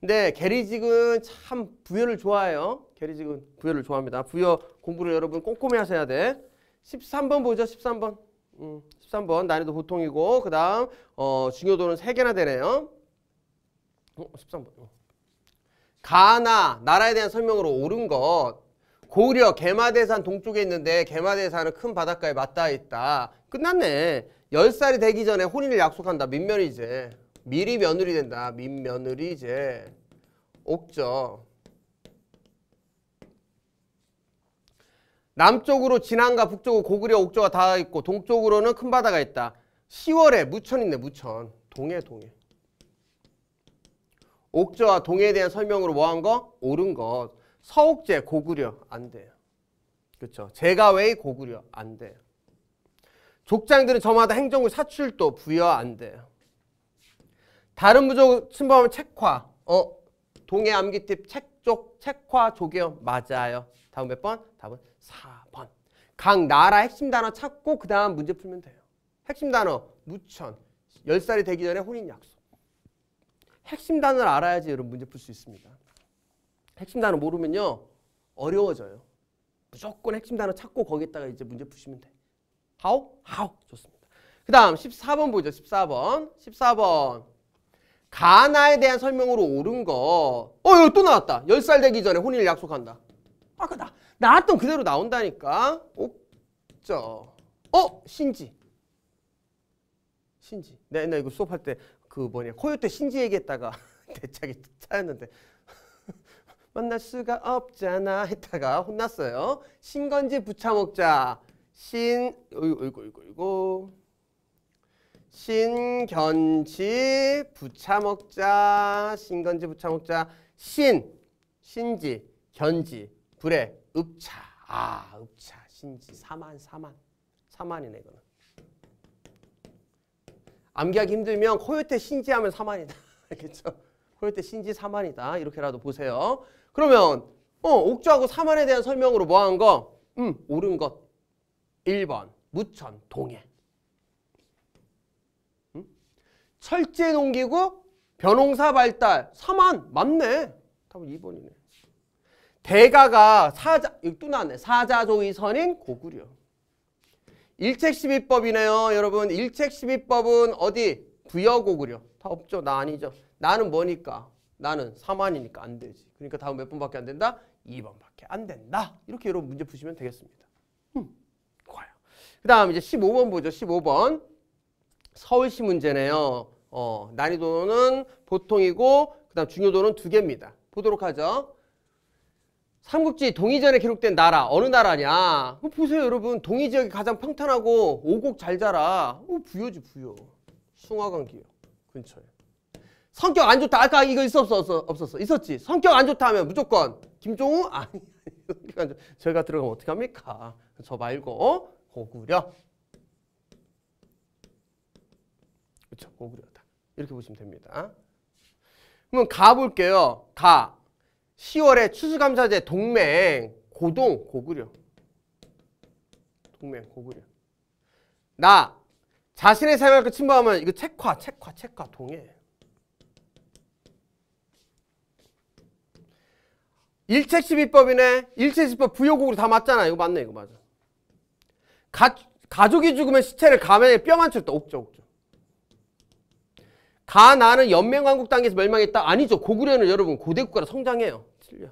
근데 게리직은 참 부여를 좋아해요. 게리직은 부여를 좋아합니다. 부여 공부를 여러분 꼼꼼히 하셔야 돼. 13번 보죠. 13번. 음, 13번 난이도 보통이고 그 다음 어, 중요도는 3개나 되네요. 어, 13번. 어. 가나 나라에 대한 설명으로 옳은 것 고려 개마대산 동쪽에 있는데 개마대산은 큰 바닷가에 맞닿아 있다. 끝났네. 10살이 되기 전에 혼인을 약속한다. 민면이제. 미리 며느리 된다. 민며느리제. 옥죠. 남쪽으로 진안과 북쪽으로 고구려, 옥조가 다 있고 동쪽으로는 큰 바다가 있다. 10월에 무천 있네, 무천. 동해, 동해. 옥조와 동해에 대한 설명으로 뭐 한 거? 옳은 것. 서옥제, 고구려. 안 돼요. 그렇죠. 제가외, 고구려. 안 돼요. 족장들은 저마다 행정구 사출도 부여 안 돼요. 다른 부족 침범하면 책화. 어, 동해 암기팁 책족, 책화, 조경 맞아요. 답은 몇 번? 답은 4번. 각 나라 핵심 단어 찾고 그 다음 문제 풀면 돼요. 핵심 단어 무천 10살이 되기 전에 혼인 약속. 핵심 단어를 알아야지 여러분 문제 풀 수 있습니다. 핵심 단어 모르면요. 어려워져요. 무조건 핵심 단어 찾고 거기다가 에 이제 문제 푸시면 돼. 하 o 하 h 좋습니다. 그 다음 14번 보죠. 14번. 14번. 가나에 대한 설명으로 옳은 거. 어, 여기 또 나왔다. 10살 되기 전에 혼인을 약속한다. 아까 나, 나왔던 그대로 나온다니까. 옥저. 어? 신지. 신지. 내 옛날 이거 수업할 때 그 뭐냐. 코요태 신지 얘기했다가 대차게 차였는데. 만날 수가 없잖아 했다가 혼났어요. 신건지 부차목자. 신, 이구이구이구이구 신견지 부차목자 신건지 부차목자 신 신지 견지 불에 읍차. 아, 읍차. 신지 4만 4만. 4만이네 이거는. 암기하기 힘들면 코요태 신지 하면 4만이다. 알겠죠? 코요태 신지 4만이다. 이렇게라도 보세요. 그러면 어, 옥조하고 4만에 대한 설명으로 뭐 한 거? 음, 옳은 것. 1번. 무천 동해. 음? 철제 농기구 변홍사 발달 4만 맞네. 답은 2번이네. 대가가 사자, 이또 나왔네. 사자조이선인 고구려. 일책십이법이네요. 여러분 일책십이법은 어디? 부여고구려. 다 없죠? 나 아니죠. 나는 뭐니까? 나는 사만이니까안 되지. 그러니까 다음 몇 번밖에 안 된다? 2번밖에 안 된다. 이렇게 여러분 문제 푸시면 되겠습니다. 음, 과요. 그 다음 이제 15번 보죠. 15번. 서울시 문제네요. 어, 난이도는 보통이고 그 다음 중요도는 두 개입니다. 보도록 하죠. 삼국지 동이전에 기록된 나라 어느 나라냐 어, 보세요 여러분 동이 지역이 가장 평탄하고 오곡 잘 자라 어, 부여지 부여 숭화강 기역 근처에 성격 안 좋다 아까 이거 있었어 없었어, 있었지 성격 안 좋다 하면 무조건 김종우 아니 저희가 들어가면 어떡합니까 저 말고 어? 고구려 그렇죠 고구려다 이렇게 보시면 됩니다 그러 가볼게요 가 10월에 추수감사제 동맹 고동 고구려 동맹 고구려 나 자신의 생각을 침범하면 이거 책화 책화 책화 동해 일책시비법이네 일책시비법 부여곡으로 다 맞잖아 이거 맞네 이거 맞아 가, 가족이 죽으면 시체를 가면 뼈만 쳤다 옥조 옥조 다 나는 연맹왕국 땅에서 멸망했다? 아니죠. 고구려는 여러분 고대 국가로 성장해요. 틀려.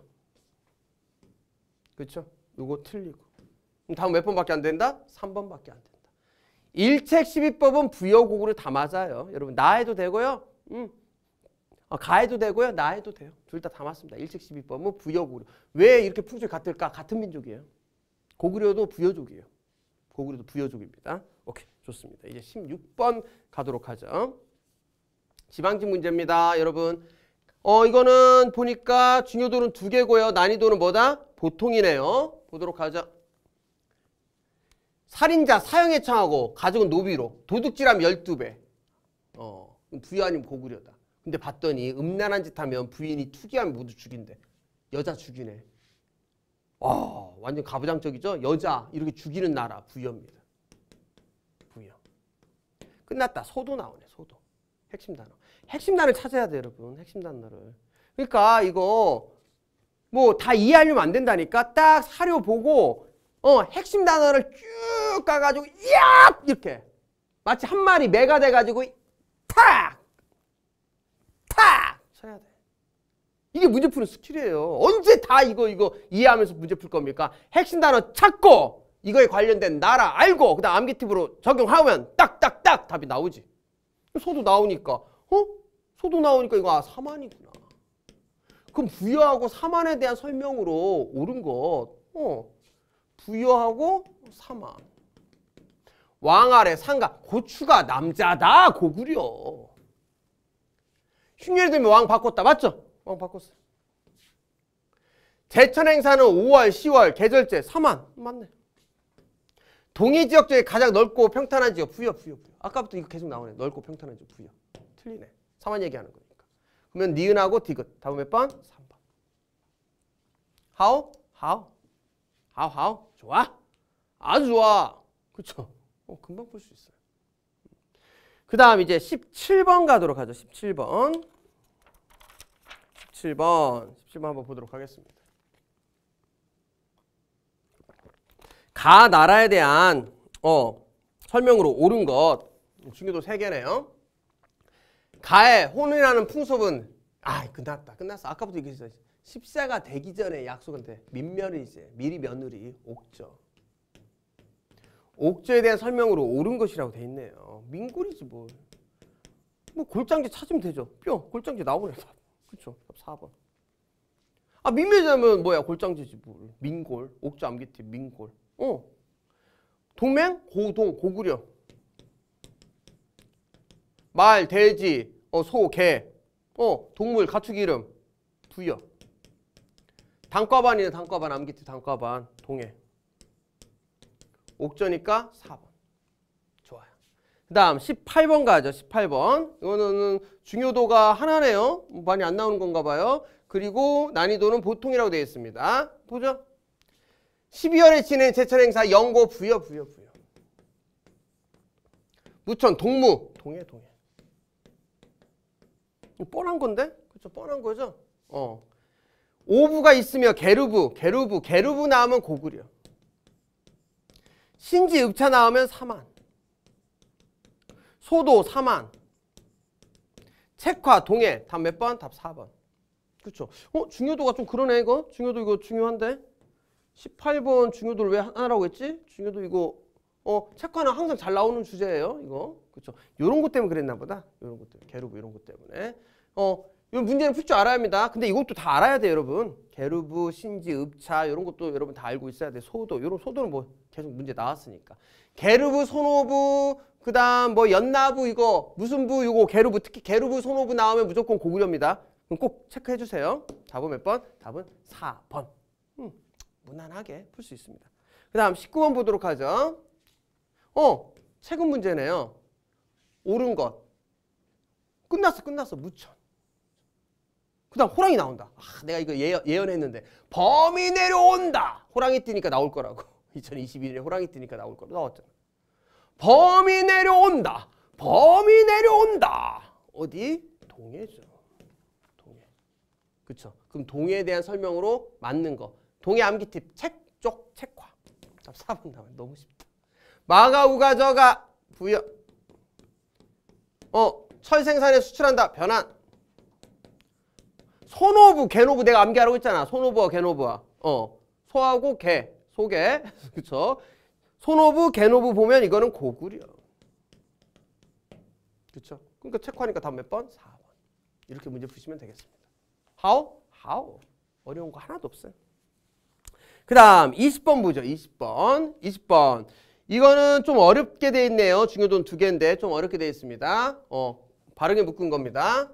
그렇죠? 이거 틀리고. 그럼 다음 몇 번밖에 안 된다? 3번밖에 안 된다. 일책 12법은 부여고구를 다 맞아요. 여러분 나 해도 되고요. 음. 아, 가 해도 되고요. 나 해도 돼요. 둘 다 다 맞습니다. 일책 12법은 부여고구려. 왜 이렇게 풍속이 같을까? 같은 민족이에요. 고구려도 부여족이에요. 고구려도 부여족입니다. 오케이 좋습니다. 이제 16번 가도록 하죠. 지방직 문제입니다. 여러분 어 이거는 보니까 중요도는 두 개고요. 난이도는 뭐다? 보통이네요. 보도록 하죠. 살인자 사형에 처하고 가족은 노비로 도둑질하면 12배 어, 부여 아니면 고구려다 근데 봤더니 음란한 짓 하면 부인이 투기하면 모두 죽인대 여자 죽이네 와 완전 가부장적이죠 여자 이렇게 죽이는 나라 부여입니다 부여 끝났다 소도 나오네 소도 핵심 단어 핵심 단을 찾아야 돼요, 여러분. 핵심 단어를. 그러니까 이거 뭐 다 이해하려면 안 된다니까 딱 사료 보고 어 핵심 단어를 쭉 가가지고 이야 이렇게 마치 한 마리 매가 돼가지고 탁! 탁! 쳐야 돼. 이게 문제 푸는 스킬이에요. 언제 다 이거 이거 이해하면서 문제 풀 겁니까? 핵심 단어 찾고 이거에 관련된 나라 알고 그다음 암기팁으로 적용하면 딱딱딱 답이 나오지. 소도 나오니까 어? 소도 나오니까 이거 아 4만이구나. 그럼 부여하고 4만에 대한 설명으로 옳은 것. 어. 부여하고 4만. 왕 아래 상가. 고추가 남자다. 고구려. 흉년이 되면 왕 바꿨다. 맞죠? 왕바꿨어 제천 행사는 5월, 10월, 계절제 4만. 맞네. 동해 지역 중에 가장 넓고 평탄한 지역 부여, 부여, 부여. 아까부터 이거 계속 나오네. 넓고 평탄한 지역 부여. 틀리네. 4만 얘기하는 거니까. 그러면 니은하고 디귿. 답은 몇 번? 3번. How? How? How? How? 좋아? 아주 좋아. 그렇죠? 어, 금방 볼 수 있어요. 그 다음 이제 17번 가도록 하죠. 17번. 17번. 17번 한번 보도록 하겠습니다. 가 나라에 대한 어, 설명으로 옳은 것 중요도 3개네요. 가해, 혼이라는 풍습은아 끝났다 끝났어 아까부터 얘기했어 십세가 되기 전에 약속은 돼 민멸이 이제 미리 며느리 옥조 옥조에 대한 설명으로 옳은 것이라고 돼 있네요 민골이지 뭘뭐 골장제 찾으면 되죠 뿅 골장제 나오네 그쵸 4번 아 민멸자면 뭐야 골장제지 뭘 민골 옥조 암기티 민골 어 동맹 고동 고구려 말 돼지 어, 소, 개, 어, 동물, 가축 이름, 부여. 단과반이네, 단과반. 암기트 단과반. 동해. 옥저니까 4번. 좋아요. 그 다음 18번 가죠. 18번. 이거는 중요도가 하나네요. 많이 안 나오는 건가 봐요. 그리고 난이도는 보통이라고 되어 있습니다. 보죠. 12월에 진행 제철 행사 영고 부여 부여 부여. 무천 동무. 동해 동해. 뭐 뻔한 건데? 그렇죠. 뻔한 거죠. 어. 오브가 있으며 게루브, 게루브, 게루브 나오면 고글이 신지 읍차 나오면 사만. 소도 사만. 책화 동해 답 몇 번? 답 4번. 그렇죠. 어, 중요도가 좀 그러네 이거. 중요도 이거 중요한데. 18번 중요도를 왜 하나라고 했지? 중요도 이거 어, 책하는 항상 잘 나오는 주제예요. 이거. 그렇죠. 요런 것 때문에 그랬나 보다. 요런 것 때문에. 게르브 이런 것 때문에. 어, 이 문제는 풀 줄 알아야 합니다. 근데 이것도 다 알아야 돼요, 여러분. 게르브, 신지, 읍차 이런 것도 여러분 다 알고 있어야 돼. 소도. 이런 소도는 뭐 계속 문제 나왔으니까. 게르브, 소노부, 그다음 뭐 연나부 이거 무슨 부 이거 게르브 특히 게르브 소노부 나오면 무조건 고구려입니다. 그럼 꼭 체크해 주세요. 답은 몇 번? 답은 4번. 음, 무난하게 풀 수 있습니다. 그다음 19번 보도록 하죠. 어, 최근 문제네요. 옳은 것. 끝났어, 끝났어. 무천. 그 다음 호랑이 나온다. 아, 내가 이거 예언, 예언했는데. 범이 내려온다. 호랑이 뛰니까 나올 거라고. 2022년에 호랑이 뛰니까 나올 거라고 나왔잖아. 범이 내려온다. 범이 내려온다. 어디? 동해죠. 동해. 그쵸. 그럼 동해에 대한 설명으로 맞는 거. 동해 암기팁. 책, 쪽, 책화. 답 4분 다음에 너무 쉽죠. 마가우가 저가 부여 어 철생산에 수출한다 변환 소노부 개노부 내가 암기하라고 했잖아 소노부와 개노부와 어 소하고 개 소개 그쵸 소노부 개노부 보면 이거는 고구려 그쵸 그러니까 체크하니까 답 몇 번? 4번 이렇게 문제 푸시면 되겠습니다 how? h 어려운 거 하나도 없어요 그 다음 20번 보죠 20번 20번 이거는 좀 어렵게 돼 있네요. 중요돈 두 개인데 좀 어렵게 돼 있습니다. 어, 발음에 묶은 겁니다.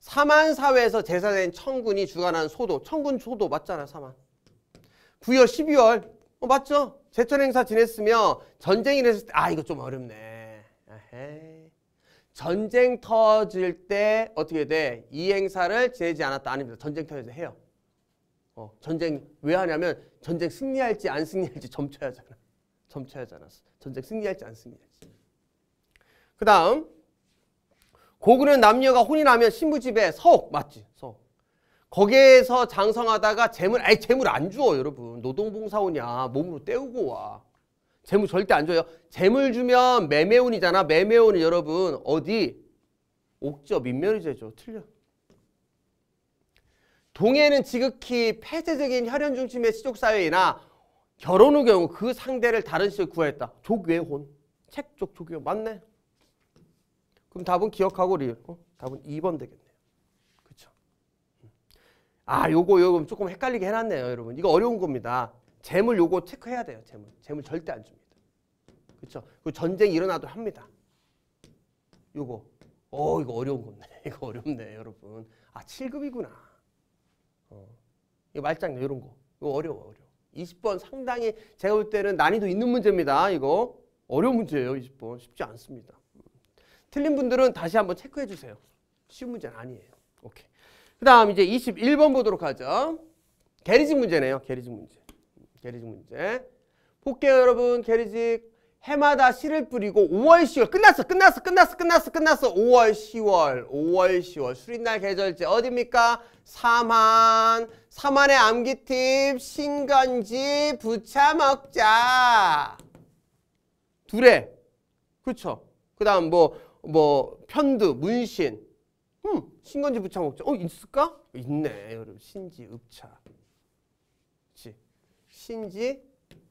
사만사회에서 제사된 천군이 주관한 소도. 천군 소도 맞잖아, 사만. 9월, 12월. 어, 맞죠? 제천 행사 지냈으며 전쟁이 됐을 때, 아, 이거 좀 어렵네. 에헤이. 전쟁 터질 때 어떻게 돼? 이 행사를 지내지 않았다. 아닙니다. 전쟁 터질 때 해요. 어, 전쟁 왜 하냐면 전쟁 승리할지 안 승리할지 점쳐야잖아. 점차하지 않았어. 전쟁 승리할지 안 승리할지. 그 다음 고구려 남녀가 혼이 나면 신부 집에 서 맞지? 서 거기에서 장성하다가 재물 아예 재물 안 주어 여러분. 노동봉사오냐 몸으로 때우고 와. 재물 절대 안 줘요. 재물 주면 매매운이잖아. 매매운은 여러분 어디? 옥저 민멸이죠 틀려. 동해는 지극히 폐쇄적인 혈연 중심의 시족사회이나 결혼 후 경우 그 상대를 다른 시에 구하였다. 족외혼. 책족 족외 맞네. 그럼 답은 기억하고 리 어? 답은 2번 되겠네요. 그렇죠. 아, 요거 요거 조금 헷갈리게 해놨네요, 여러분. 이거 어려운 겁니다. 재물 요거 체크해야 돼요. 재물. 재물 절대 안 줍니다. 그렇죠. 그 전쟁 일어나도 합니다. 요거. 어, 이거 어려운 건데. 이거 어렵네, 여러분. 아, 7급이구나. 어. 이거 말장 이런 거. 이거 어려워, 어려워. 20번 상당히 제가 볼 때는 난이도 있는 문제입니다. 이거 어려운 문제예요. 20번 쉽지 않습니다. 틀린 분들은 다시 한번 체크해 주세요. 쉬운 문제는 아니에요. 오케이. 그 다음 이제 21번 보도록 하죠. 게리직 문제네요. 게리직 문제. 게리직 문제. 볼게요 여러분. 게리직 해마다 씨를 뿌리고 5월, 10월 끝났어, 끝났어, 끝났어, 끝났어, 끝났어. 5월, 10월, 5월, 10월 수린날 계절제 어딥니까 삼한, 삼한의 암기팁, 신건지 부차 먹자. 두레, 그렇죠. 그다음 뭐뭐 뭐 편두, 문신, 음, 신건지 부차 먹자. 어 있을까? 있네, 여러분. 신지 읍차, 그치 신지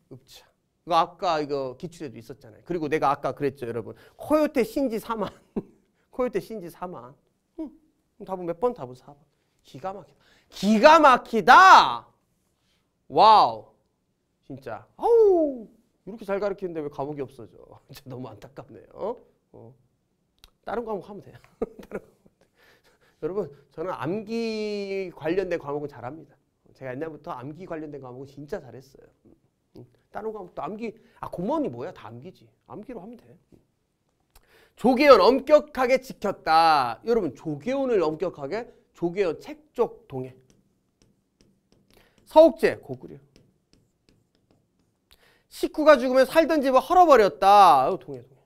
읍차. 이거 아까 이거 기출에도 있었잖아요. 그리고 내가 아까 그랬죠, 여러분. 코요테 신지 4만. 코요테 신지 4만. 음, 답은 몇 번? 답은 4번. 기가 막히다. 기가 막히다. 와우. 진짜. 아우. 이렇게 잘 가르치는데 왜 과목이 없어져? 진짜 너무 안타깝네요. 어? 어. 다른 과목 하면 돼요. 다른 과목. 여러분, 저는 암기 관련된 과목은 잘합니다. 제가 옛날부터 암기 관련된 과목은 진짜 잘했어요. 다른 거 하면 또 암기 아 공무원이 뭐야 다 암기지 암기로 하면 돼 조계현 엄격하게 지켰다 여러분 조계현을 엄격하게 조계현 책적 동해 서욱제 고구려 식구가 죽으면 살던 집을 헐어버렸다 동해 동해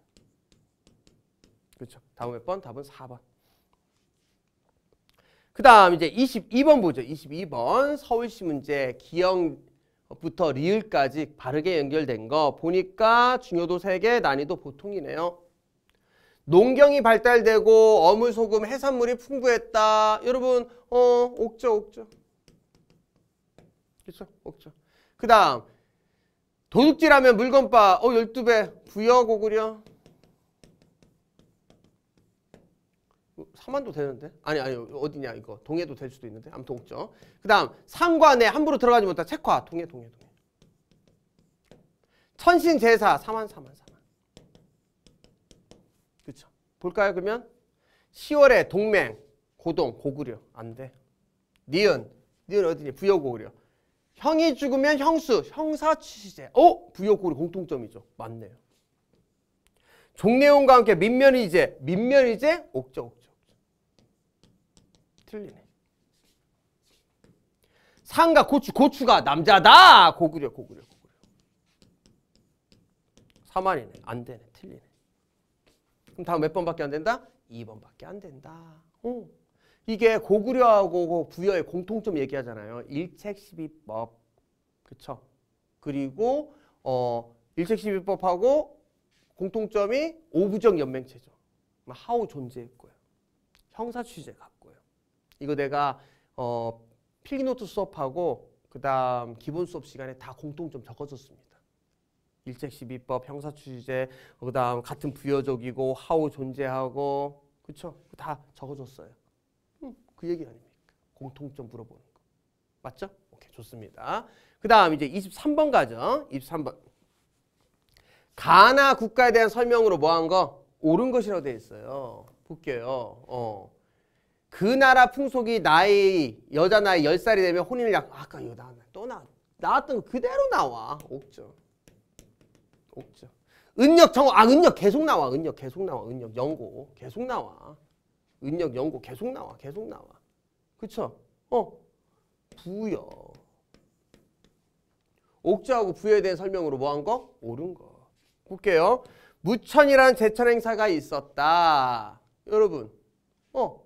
그렇죠 다음 몇 번? 답은 4번 그 다음 이제 22번 보죠 22번 서울시 문제 기영 부터 리을까지 바르게 연결된 거 보니까 중요도 3개, 난이도 보통이네요. 농경이 발달되고 어물, 소금, 해산물이 풍부했다. 여러분, 어, 옥죠, 옥죠. 그렇죠, 옥죠. 그 다음, 도둑질하면 물건바, 어, 12배, 부여 고구려. 서만도 되는데? 아니 아니 어디냐 이거 동해도 될 수도 있는데 아무튼 없죠그 다음 상관에 함부로 들어가지 못한 책화 동해 동해 동해 천신제사 사만 사만 사만 그쵸 볼까요 그러면 10월에 동맹 고동 고구려 안돼 니은 니은 어디냐 부여고구려 형이 죽으면 형수 형사취시제 어? 부여고구려 공통점이죠 맞네요 종래용과 함께 민면이제 민면이제 옥저옥저 틀리네. 상가 고추 고추가 남자다 고구려 고구려 고구려. 사만이네안 되네 틀리네. 그럼 다음 몇 번밖에 안 된다? 2번밖에 안 된다. 어. 이게 고구려하고 그 부여의 공통점 얘기하잖아요. 일책십이법 그쵸? 그리고 어 일책십이법하고 공통점이 오부정 연맹체죠. 뭐 하우 존재했고요. 형사 취재가. 이거 내가 어, 필기노트 수업하고 그 다음 기본 수업 시간에 다 공통점 적어줬습니다. 일책시비법, 형사추지제, 그 다음 같은 부여적이고 하우 존재하고 그쵸? 다 적어줬어요. 음, 그 얘기 아닙니까? 공통점 물어보는 거. 맞죠? 오케이 좋습니다. 그 다음 이제 23번 가죠. 23번. 가나 국가에 대한 설명으로 뭐한 거? 옳은 것이라고 돼 있어요. 볼게요. 어. 그 나라 풍속이 나이 여자 나이 10살이 되면 혼인을 약 아까 이거 나왔나 또 나, 나왔던 거 그대로 나와 옥조 옥조 은력 정호 아 은력 계속 나와 은력 계속 나와 은력 연고 계속 나와 은력 연고 계속 나와 계속 나와 그쵸 어 부여 옥조하고 부여에 대한 설명으로 뭐 한 거? 옳은 거 볼게요 무천이라는 제천 행사가 있었다 여러분 어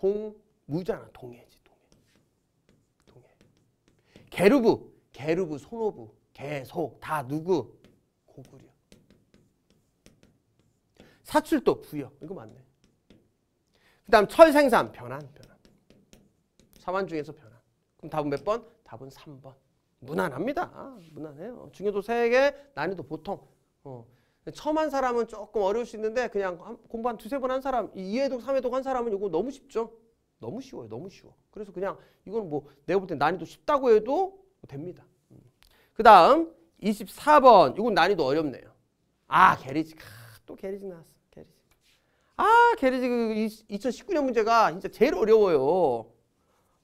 동무잖아. 동해지. 동해. 동해. 게르부. 게르부. 손오부. 개소. 다 누구? 고구려. 사출도 부여. 이거 맞네. 그 다음 철생산. 변환. 변환. 사환 중에서 변환. 그럼 답은 몇 번? 답은 3번. 무난합니다. 아, 무난해요. 중요도 3개, 난이도 보통. 어. 처음한 사람은 조금 어려울 수 있는데 그냥 공부 한 두세 번 한 사람, 이해도삼회도한 사람은 이거 너무 쉽죠. 너무 쉬워요. 너무 쉬워. 그래서 그냥 이건 뭐 내가 볼 때 난이도 쉽다고 해도 됩니다. 음. 그 다음 24번 이건 난이도 어렵네요. 아 게리지. 아, 또 게리지 나왔어. 게리지. 아 게리지 그 2019년 그 문제가 진짜 제일 어려워요.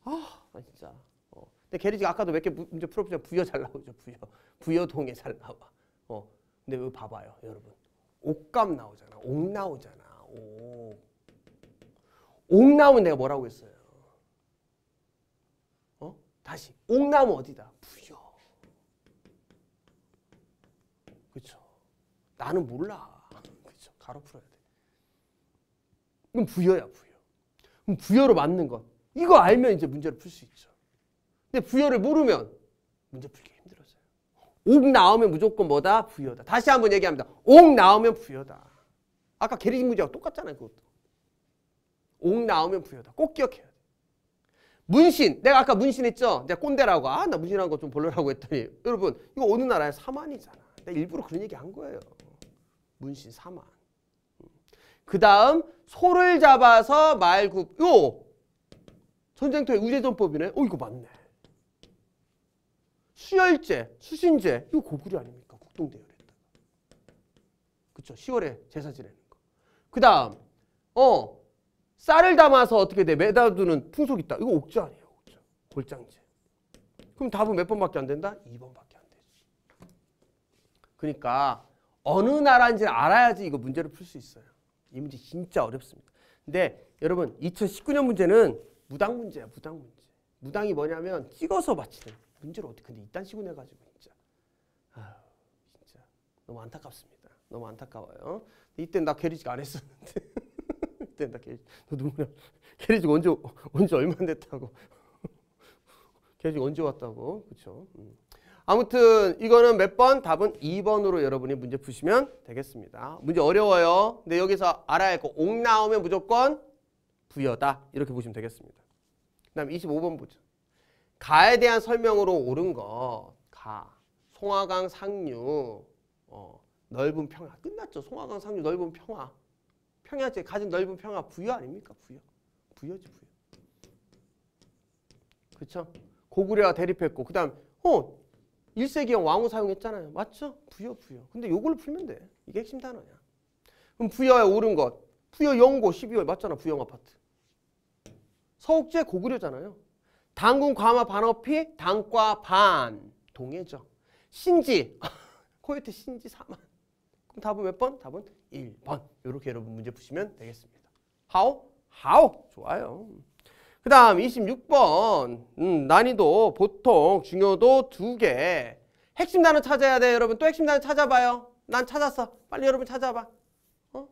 아, 아 진짜. 어. 근데 게리지가 아까도 몇 개 문제 풀어보자 부여 잘 나오죠. 부여. 부여동에 잘 나와. 어. 근데 여기 봐봐요, 여러분. 옥감 나오잖아. 옥 나오잖아. 옥. 옥나오 내가 뭐라고 했어요? 어? 다시. 옥나오 어디다? 부여. 그쵸. 나는 몰라. 그쵸. 가로 풀어야 돼. 그럼 부여야, 부여. 그럼 부여로 맞는 것. 이거 알면 이제 문제를 풀 수 있죠. 근데 부여를 모르면 문제 풀기 옥 나오면 무조건 뭐다? 부여다. 다시 한번 얘기합니다. 옥 나오면 부여다. 아까 계리 문제하 똑같잖아요. 그것도. 옥 나오면 부여다. 꼭 기억해야 돼. 문신. 내가 아까 문신했죠? 내가 꼰대라고. 아, 나 문신한 거 좀볼려고 했더니. 여러분, 이거 어느 나라야? 사만이잖아. 내가 일부러 그런 얘기 한 거예요. 문신 사만. 그 다음, 소를 잡아서 말 굽, 요! 전쟁터의 우제전법이네. 어, 이거 맞네. 수열제, 수신제 이거 고구려 아닙니까? 국동대열에다가. 그쵸? 10월에 제사 지내는 거. 그 다음 어 쌀을 담아서 어떻게 돼? 매다두는 풍속 있다. 이거 옥자 아니에요. 옥자. 골장제. 그럼 답은 몇 번밖에 안 된다? 2번밖에 안 되지. 그러니까 어느 나라인지 알아야지 이거 문제를 풀 수 있어요. 이 문제 진짜 어렵습니다. 근데 여러분 2019년 문제는 무당 문제야. 무당 문제. 무당이 뭐냐면 찍어서 맞히는 문제를 어떻게 근데 이딴 식으로 해가지고 진짜 아휴 진짜 너무 안타깝습니다. 너무 안타까워요. 어? 이때 나 게리직 안 했었는데 이때 나 게리직 너 누구냐? 게리직 언제 언제 얼마 됐다고? 게리직 언제 왔다고? 그렇죠. 아무튼 이거는 몇 번? 답은 2번으로 여러분이 문제 푸시면 되겠습니다. 문제 어려워요. 근데 여기서 알아야 할 거 옥 나오면 무조건 부여다. 이렇게 보시면 되겠습니다. 그 다음에 25번 보죠. 가에 대한 설명으로 옳은 거 가. 송화강 상류 어, 넓은 평화 끝났죠. 송화강 상류 넓은 평화 평야제 가진 넓은 평화 부여 아닙니까? 부여 부여지 부여 그렇죠? 고구려와 대립했고 그 다음 어 1세기형 왕후 사용했잖아요. 맞죠? 부여 부여 근데 요걸 풀면 돼. 이게 핵심 단어야. 그럼 부여에 오른 것 부여 영고 12월 맞잖아. 부영 아파트 서욱제 고구려잖아요. 당군 과마 반어피 당과 반 동해죠. 신지 코요태 신지 4만 그럼 답은 몇 번? 답은 1번 이렇게 여러분 문제 푸시면 되겠습니다. 하오? 하오! 좋아요. 그 다음 26번 음, 난이도 보통 중요도 두개 핵심 단어 찾아야 돼 여러분 또 핵심 단어 찾아봐요 난 찾았어 빨리 여러분 찾아봐 어?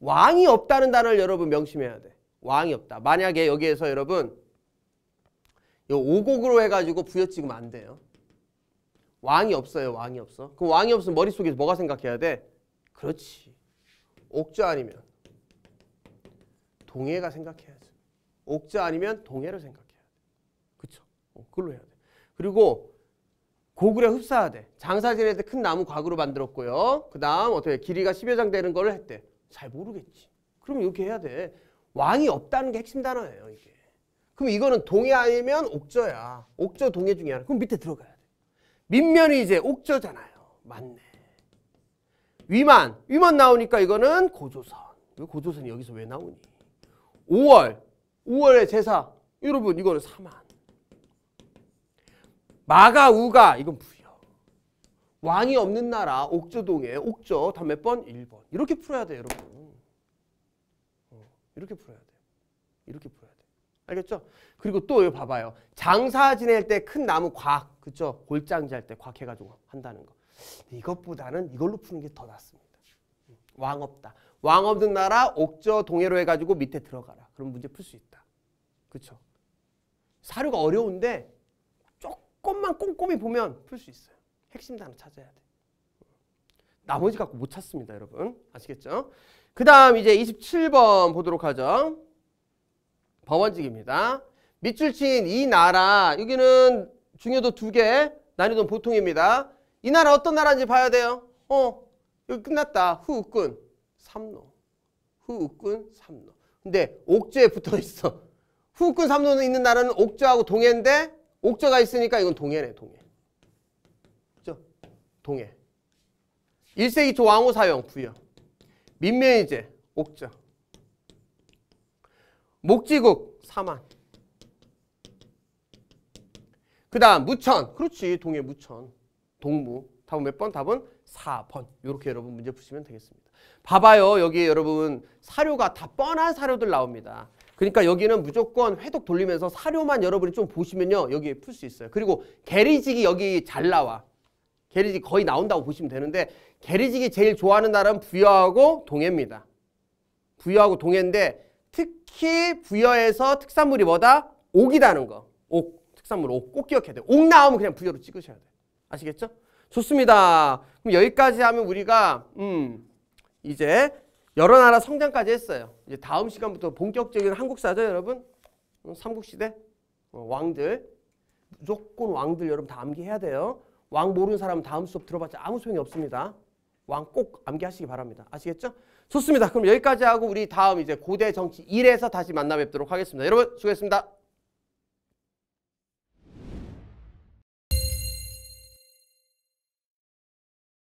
왕이 없다는 단어를 여러분 명심해야 돼 왕이 없다 만약에 여기에서 여러분 요 5곡으로 해가지고 부여찍으면 안 돼요. 왕이 없어요. 왕이 없어. 그럼 왕이 없으면 머릿속에서 뭐가 생각해야 돼? 그렇지. 옥자 아니면 동해가 생각해야지. 옥자 아니면 동해를 생각해야 돼. 그쵸? 어, 그걸로 해야 돼. 그리고 고구려 흡사화 돼. 장사진한테 큰 나무 과거로 만들었고요. 그 다음 어떻게 길이가 10여 장 되는 거 했대. 잘 모르겠지. 그럼 이렇게 해야 돼. 왕이 없다는 게 핵심 단어예요. 이게. 그럼 이거는 동해 아니면 옥저야. 옥저 동해 중에 하나. 그럼 밑에 들어가야 돼. 밑면이 이제 옥저잖아요. 맞네. 위만. 위만 나오니까 이거는 고조선. 왜 고조선이 여기서 왜 나오니? 5월. 5월의 제사. 여러분 이거는 사만. 마가 우가 이건 부여. 왕이 없는 나라 옥저동에 옥저 다몇 번? 1번. 이렇게 풀어야 돼 여러분. 어, 이렇게 풀어야 돼. 이렇게 풀어야 돼. 알겠죠? 그리고 또 여기 봐봐요. 장사 지낼 때 큰 나무 곽, 그죠? 골장지 할 때곽 해가지고 한다는 거. 이것보다는 이걸로 푸는 게 더 낫습니다. 왕 없다. 왕 없는 나라 옥저 동해로 해가지고 밑에 들어가라. 그럼 문제 풀 수 있다. 그쵸? 사료가 어려운데 조금만 꼼꼼히 보면 풀 수 있어요. 핵심 단어 찾아야 돼. 나머지 갖고 못 찾습니다, 여러분. 아시겠죠? 그 다음 이제 27번 보도록 하죠. 법원직입니다. 밑줄 친 이 나라 여기는 중요도 두개난이도 보통입니다. 이 나라 어떤 나라인지 봐야 돼요. 어 여기 끝났다. 후우군 삼노 후우군 삼노 근데 옥죄 붙어 있어. 후우군 삼노는 있는 나라는 옥저하고 동해인데 옥저가 있으니까 이건 동해네 동해. 그죠? 동해. 1세기 초 왕후 사용 부여. 민면이제 옥저. 목지국 4만 그 다음 무천 그렇지 동해 무천 동무 답은 몇 번? 답은 4번 이렇게 여러분 문제 푸시면 되겠습니다 봐봐요 여기 여러분 사료가 다 뻔한 사료들 나옵니다 그러니까 여기는 무조건 회독 돌리면서 사료만 여러분이 좀 보시면요 여기에 풀 수 있어요 그리고 게리직이 여기 잘 나와 게리직 거의 나온다고 보시면 되는데 게리직이 제일 좋아하는 나라 부여하고 동해입니다 부여하고 동해인데 특히 부여에서 특산물이 뭐다? 옥이라는 거. 옥. 특산물 옥. 꼭 기억해야 돼. 옥 나오면 그냥 부여로 찍으셔야 돼. 아시겠죠? 좋습니다. 그럼 여기까지 하면 우리가 음 이제 여러 나라 성장까지 했어요. 이제 다음 시간부터 본격적인 한국사죠, 여러분. 음, 삼국시대 어, 왕들 무조건 왕들 여러분 다 암기해야 돼요. 왕 모르는 사람은 다음 수업 들어봤자 아무 소용이 없습니다. 왕 꼭 암기하시기 바랍니다. 아시겠죠? 좋습니다. 그럼 여기까지 하고 우리 다음 이제 고대 정치 1에서 다시 만나 뵙도록 하겠습니다. 여러분 수고했습니다.